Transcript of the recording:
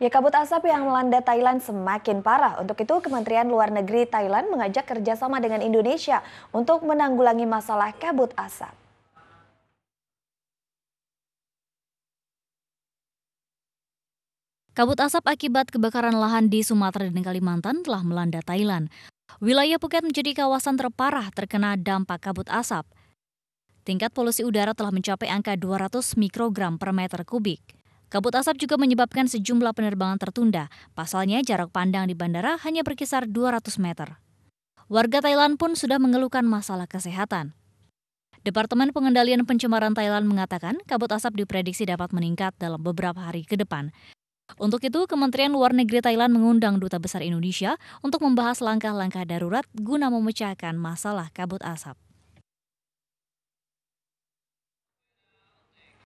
Ya, kabut asap yang melanda Thailand semakin parah. Untuk itu, Kementerian Luar Negeri Thailand mengajak kerjasama dengan Indonesia untuk menanggulangi masalah kabut asap. Kabut asap akibat kebakaran lahan di Sumatera dan Kalimantan telah melanda Thailand. Wilayah Phuket menjadi kawasan terparah terkena dampak kabut asap. Tingkat polusi udara telah mencapai angka 200 mikrogram per meter kubik. Kabut asap juga menyebabkan sejumlah penerbangan tertunda, pasalnya jarak pandang di bandara hanya berkisar 200 meter. Warga Thailand pun sudah mengeluhkan masalah kesehatan. Departemen Pengendalian Pencemaran Thailand mengatakan kabut asap diprediksi dapat meningkat dalam beberapa hari ke depan. Untuk itu, Kementerian Luar Negeri Thailand mengundang Duta Besar Indonesia untuk membahas langkah-langkah darurat guna memecahkan masalah kabut asap.